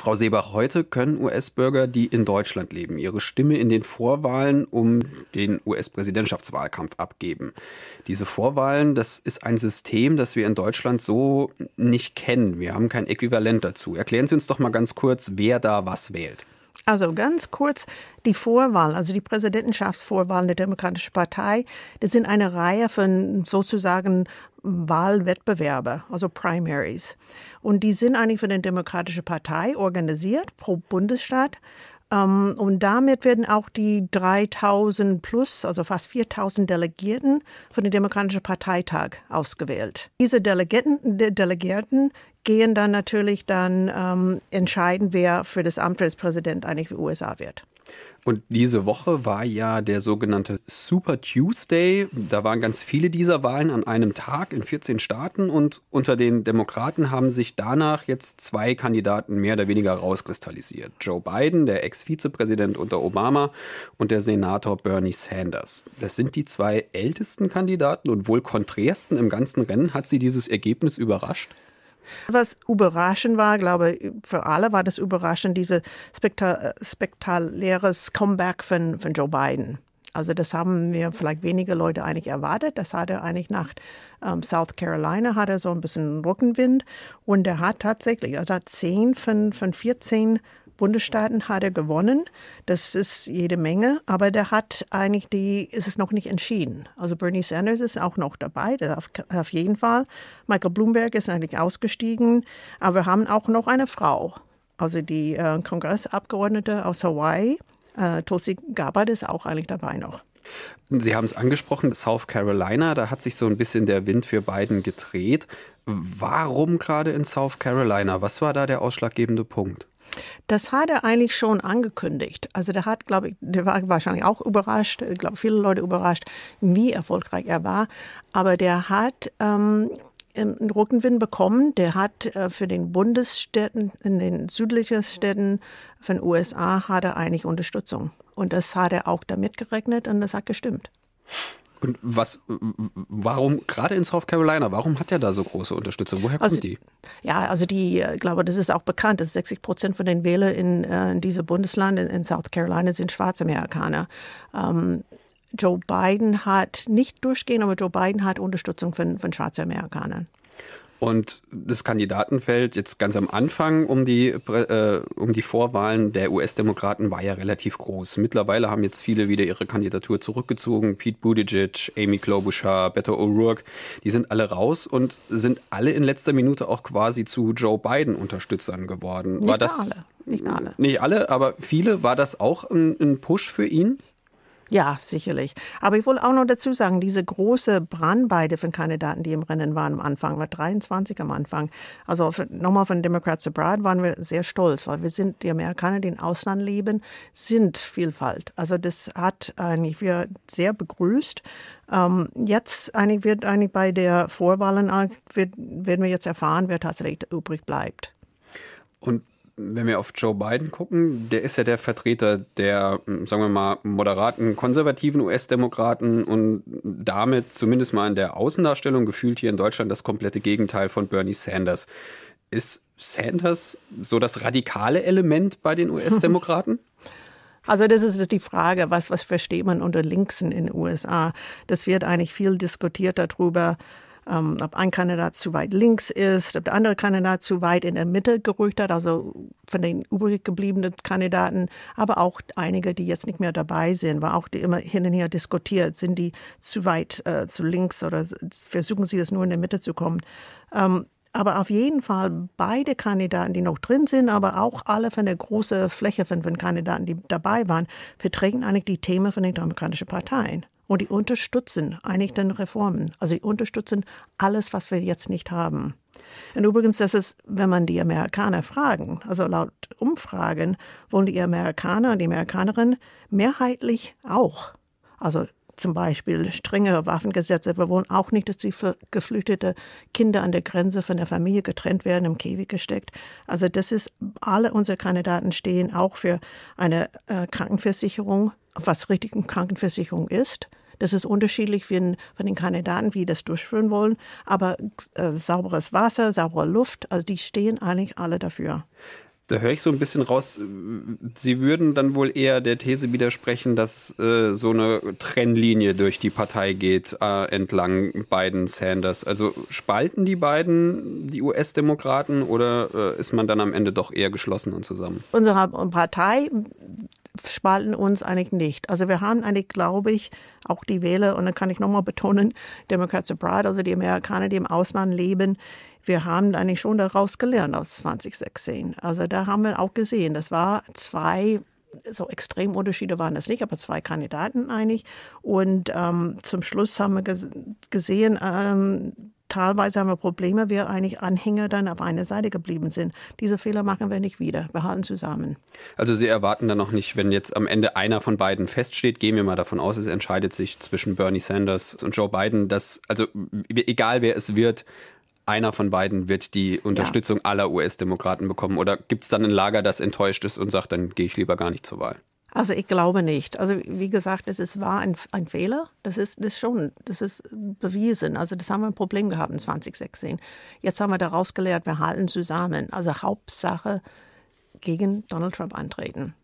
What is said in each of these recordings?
Frau Seebach, heute können US-Bürger, die in Deutschland leben, ihre Stimme in den Vorwahlen um den US-Präsidentschaftswahlkampf abgeben. Diese Vorwahlen, das ist ein System, das wir in Deutschland so nicht kennen. Wir haben kein Äquivalent dazu. Erklären Sie uns doch mal ganz kurz, wer da was wählt. Also ganz kurz die Vorwahl, also die Präsidentschaftsvorwahlen der Demokratischen Partei, das sind eine Reihe von sozusagen Wahlwettbewerbe, also Primaries. Und die sind eigentlich von der Demokratischen Partei organisiert pro Bundesstaat ähm, und damit werden auch die 3000 plus, also fast 4000 Delegierten von dem Demokratischen Parteitag ausgewählt. Diese Delegierten, Delegierten gehen dann natürlich dann ähm, entscheiden, wer für das Amt des Präsidenten eigentlich USA wird. Und diese Woche war ja der sogenannte Super Tuesday. Da waren ganz viele dieser Wahlen an einem Tag in 14 Staaten und unter den Demokraten haben sich danach jetzt zwei Kandidaten mehr oder weniger rauskristallisiert. Joe Biden, der Ex-Vizepräsident unter Obama und der Senator Bernie Sanders. Das sind die zwei ältesten Kandidaten und wohl konträrsten im ganzen Rennen. Hat sie dieses Ergebnis überrascht? Was überraschend war, glaube ich, für alle war das überraschend, dieses spektal spektakuläres Comeback von, von Joe Biden. Also das haben wir vielleicht wenige Leute eigentlich erwartet. Das hat er eigentlich nach ähm, South Carolina, hat er so ein bisschen Rückenwind. Und er hat tatsächlich, also hat 10 von, von 14 Bundesstaaten hat er gewonnen. Das ist jede Menge, aber der hat eigentlich die, ist es noch nicht entschieden. Also Bernie Sanders ist auch noch dabei, das auf, auf jeden Fall. Michael Bloomberg ist eigentlich ausgestiegen, aber wir haben auch noch eine Frau, also die äh, Kongressabgeordnete aus Hawaii. Äh, Tulsi Gabbard ist auch eigentlich dabei noch. Sie haben es angesprochen, South Carolina, da hat sich so ein bisschen der Wind für Biden gedreht. Warum gerade in South Carolina? Was war da der ausschlaggebende Punkt? Das hat er eigentlich schon angekündigt. Also der hat, glaube ich, der war wahrscheinlich auch überrascht, ich äh, glaube, viele Leute überrascht, wie erfolgreich er war. Aber der hat ähm, ähm, einen Rückenwind bekommen. Der hat äh, für den Bundesstädten, in den südlichen Städten von USA, hat er eigentlich Unterstützung. Und das hat er auch damit gerechnet und das hat gestimmt. Und was, warum gerade in South Carolina, warum hat er da so große Unterstützung? Woher kommt also, die? Ja, also die, äh, ich glaube, das ist auch bekannt, dass 60 Prozent von den Wählern in, äh, in diesem Bundesland, in, South Carolina, sind Schwarzamerikaner. Ähm, Joe Biden hat nicht durchgehend, aber Joe Biden hat Unterstützung von, von Schwarzen Amerikanern. Und das Kandidatenfeld jetzt ganz am Anfang um die, äh, um die Vorwahlen der US-Demokraten war ja relativ groß. Mittlerweile haben jetzt viele wieder ihre Kandidatur zurückgezogen. Pete Buttigieg, Amy Klobuchar, Beto O'Rourke, die sind alle raus und sind alle in letzter Minute auch quasi zu Joe Biden-Unterstützern geworden. War nicht das, alle. Nicht alle. Nicht alle, aber viele. War das auch ein, ein Push für ihn? Ja, sicherlich. Aber ich wollte auch noch dazu sagen, diese große Brandweite von Kandidaten, die im Rennen waren am Anfang, war 23 am Anfang. Also nochmal von Democrats Abroad waren wir sehr stolz, weil wir sind, die Amerikaner, die im Ausland leben, sind Vielfalt. Also das hat eigentlich wir sehr begrüßt. Ähm, jetzt eigentlich wird eigentlich bei der Vorwahlen äh, wird, werden wir jetzt erfahren, wer tatsächlich übrig bleibt. Und wenn wir auf Joe Biden gucken, der ist ja der Vertreter der, hm, sagen wir mal, moderaten, konservativen US-Demokraten und damit zumindest mal in der Außendarstellung gefühlt hier in Deutschland das komplette Gegenteil von Bernie Sanders. Ist Sanders so das radikale Element bei den US-Demokraten? Also das ist die Frage, was, was versteht man unter Linksen in den USA? Das wird eigentlich viel diskutiert darüber ähm, ob ein Kandidat zu weit links ist, ob der andere Kandidat zu weit in der Mitte gerückt hat, also von den übrig gebliebenen Kandidaten, aber auch einige, die jetzt nicht mehr dabei sind, war auch die immer hin und her diskutiert, sind die zu weit äh, zu links oder versuchen sie es nur in der Mitte zu kommen. Ähm, aber auf jeden Fall beide Kandidaten, die noch drin sind, aber auch alle von der großen Fläche von, von Kandidaten, die dabei waren, vertreten eigentlich die Themen von den demokratischen Parteien und die unterstützen eigentlich einigen Reformen. Also die unterstützen alles, was wir jetzt nicht haben. Und übrigens, das ist, wenn man die Amerikaner fragen, also laut Umfragen, wollen die Amerikaner und die Amerikanerinnen mehrheitlich auch. Also zum Beispiel strenge Waffengesetze. Wir wollen auch nicht, dass die geflüchteten Kinder an der Grenze von der Familie getrennt werden, im Käfig gesteckt. Also das ist, alle unsere Kandidaten stehen auch für eine äh, Krankenversicherung, was richtig eine Krankenversicherung ist. Das ist unterschiedlich von den Kandidaten, wie das durchführen wollen. Aber äh, sauberes Wasser, saubere Luft, also die stehen eigentlich alle dafür. Da höre ich so ein bisschen raus, äh, Sie würden dann wohl eher der These widersprechen, dass äh, so eine Trennlinie durch die Partei geht, äh, entlang Biden-Sanders. Also spalten die beiden die US-Demokraten oder äh, ist man dann am Ende doch eher geschlossen und zusammen? Unsere Partei spalten uns eigentlich nicht. Also wir haben eigentlich, glaube ich, auch die Wähler, und dann kann ich nochmal betonen, Democrats abroad, also die Amerikaner, die im Ausland leben, wir haben eigentlich schon daraus gelernt aus 2016. Also da haben wir auch gesehen, das war zwei so extrem Unterschiede waren das nicht, aber zwei Kandidaten eigentlich. Und ähm, zum Schluss haben wir ges gesehen, ähm, teilweise haben wir Probleme, wir eigentlich Anhänger dann auf einer Seite geblieben sind. Diese Fehler machen wir nicht wieder. Wir halten zusammen. Also Sie erwarten dann noch nicht, wenn jetzt am Ende einer von beiden feststeht, gehen wir mal davon aus, es entscheidet sich zwischen Bernie Sanders und Joe Biden, dass, also egal wer es wird, einer von beiden wird die Unterstützung ja. aller US-Demokraten bekommen? Oder gibt es dann ein Lager, das enttäuscht ist und sagt, dann gehe ich lieber gar nicht zur Wahl? Also ich glaube nicht. Also wie gesagt, es ist, war ein, ein Fehler. Das ist das schon, das ist bewiesen. Also das haben wir ein Problem gehabt in 2016. Jetzt haben wir daraus gelehrt, wir halten zusammen. Also Hauptsache gegen Donald Trump antreten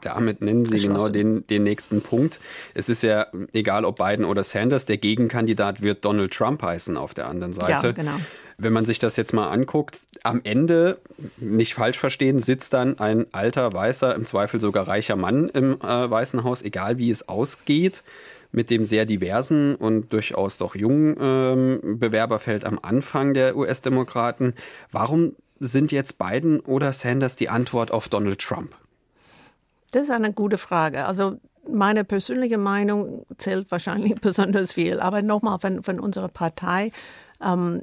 damit nennen Sie genau den, den nächsten Punkt. Es ist ja egal, ob Biden oder Sanders, der Gegenkandidat wird Donald Trump heißen auf der anderen Seite. Ja, genau. Wenn man sich das jetzt mal anguckt, am Ende, nicht falsch verstehen, sitzt dann ein alter, weißer, im Zweifel sogar reicher Mann im äh, Weißen Haus, egal wie es ausgeht mit dem sehr diversen und durchaus doch jungen ähm, Bewerberfeld am Anfang der US-Demokraten. Warum sind jetzt Biden oder Sanders die Antwort auf Donald Trump? Das ist eine gute Frage. Also meine persönliche Meinung zählt wahrscheinlich besonders viel. Aber nochmal, von, von unserer Partei, ähm,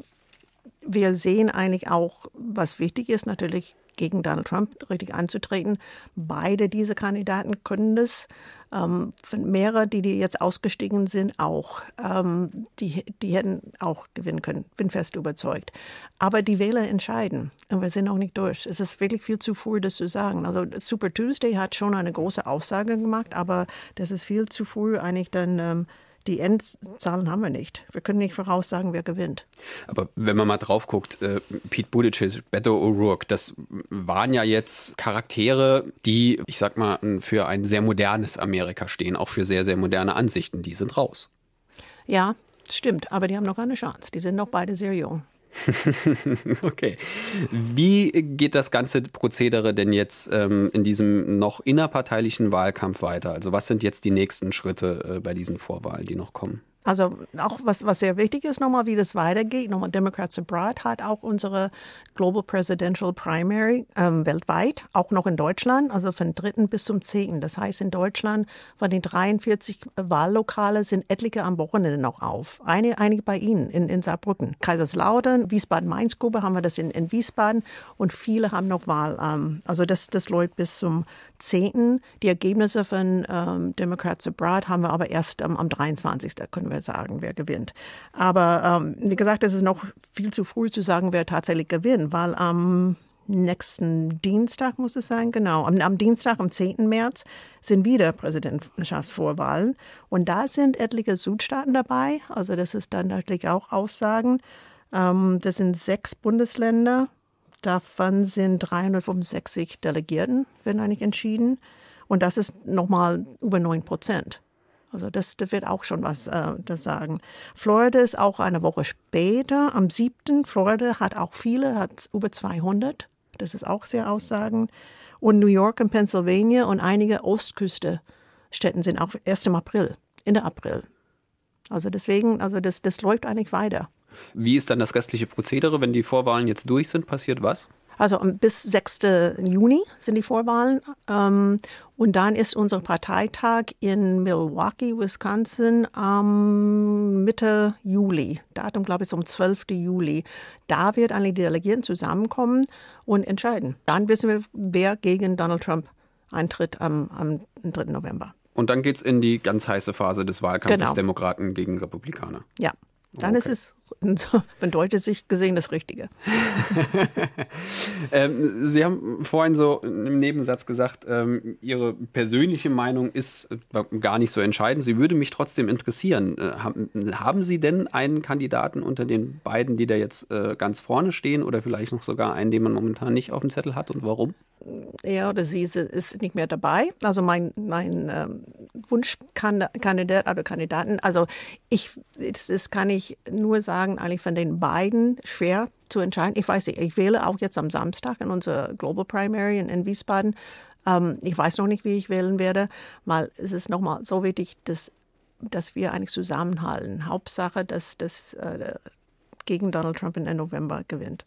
wir sehen eigentlich auch, was wichtig ist, natürlich gegen Donald Trump richtig anzutreten. Beide diese Kandidaten können das. Ähm, mehrere, die, die jetzt ausgestiegen sind, auch. Ähm, die, die hätten auch gewinnen können, bin fest überzeugt. Aber die Wähler entscheiden und wir sind noch nicht durch. Es ist wirklich viel zu früh, das zu sagen. Also Super Tuesday hat schon eine große Aussage gemacht, aber das ist viel zu früh, eigentlich dann ähm, die Endzahlen haben wir nicht. Wir können nicht voraussagen, wer gewinnt. Aber wenn man mal drauf guckt, äh, Pete Buttigieg, Beto O'Rourke, das waren ja jetzt Charaktere, die, ich sag mal, für ein sehr modernes Amerika stehen, auch für sehr, sehr moderne Ansichten. Die sind raus. Ja, stimmt, aber die haben noch keine Chance. Die sind noch beide sehr jung. okay. Wie geht das ganze Prozedere denn jetzt ähm, in diesem noch innerparteilichen Wahlkampf weiter? Also was sind jetzt die nächsten Schritte äh, bei diesen Vorwahlen, die noch kommen? Also auch was, was sehr wichtig ist, nochmal, wie das weitergeht. Nochmal, Democrats Abroad hat auch unsere Global Presidential Primary ähm, weltweit, auch noch in Deutschland, also von 3. bis zum 10. Das heißt, in Deutschland von den 43 Wahllokale sind etliche am Wochenende noch auf. Einige, einige bei Ihnen in, in Saarbrücken. Kaiserslautern, Wiesbaden-Mainz-Gruppe haben wir das in, in Wiesbaden und viele haben noch Wahl. Ähm, also das, das läuft bis zum 10. Die Ergebnisse von ähm, Democrats Abroad haben wir aber erst am 23. können wir Jahre sagen, wer gewinnt. Aber ähm, wie gesagt, es ist noch viel zu früh zu sagen, wer tatsächlich gewinnt, weil am nächsten Dienstag muss es sein, genau. Am, am Dienstag, am 10. März, sind wieder Präsidentschaftsvorwahlen. Und da sind etliche Südstaaten dabei. Also das ist dann natürlich auch Aussagen. Ähm, das sind sechs Bundesländer. Davon sind 365 Delegierten, werden eigentlich entschieden. Und das ist nochmal über 9 Prozent. Also das, das wird auch schon was äh, das sagen. Florida ist auch eine Woche später, am 7. Florida hat auch viele, hat über 200. Das ist auch sehr aussagend. Und New York und Pennsylvania und einige Ostküste-Städten sind auch erst im April, Ende April. Also deswegen, also das, das läuft eigentlich weiter. Wie ist dann das restliche Prozedere, wenn die Vorwahlen jetzt durch sind? Passiert was? Also ähm, bis 6. Juni sind die Vorwahlen. Ähm, und dann ist unser Parteitag in Milwaukee, Wisconsin, am Mitte Juli. Datum, glaube ich, ist um 12. Juli. Da wird alle Delegierten zusammenkommen und entscheiden. Dann wissen wir, wer gegen Donald Trump eintritt am, am 3. November. Und dann geht es in die ganz heiße Phase des Wahlkampfes genau. Demokraten gegen Republikaner. Ja, dann okay. ist es von deutscher Sicht gesehen das Richtige. ähm, Sie haben vorhin so im Nebensatz gesagt, ähm, Ihre persönliche Meinung ist äh, gar nicht so entscheidend. Sie würde mich trotzdem interessieren. Äh, haben, Sie denn einen Kandidaten unter den beiden, die da jetzt äh, ganz vorne stehen oder vielleicht noch sogar einen, den man momentan nicht auf dem Zettel hat und warum? Er oder sie ist nicht mehr dabei. Also mein, mein ähm, Wunschkandidat oder Kandidaten, also ich, das, das kann ich nur sagen, sagen, eigentlich von den beiden schwer zu entscheiden. Ich weiß nicht, ich wähle auch jetzt am Samstag in unserer Global Primary in, in Wiesbaden. Ähm, ich weiß noch nicht, wie ich wählen werde, weil es ist nochmal so wichtig, dass, dass wir eigentlich zusammenhalten. Hauptsache, dass das äh, gegen Donald Trump in November gewinnt.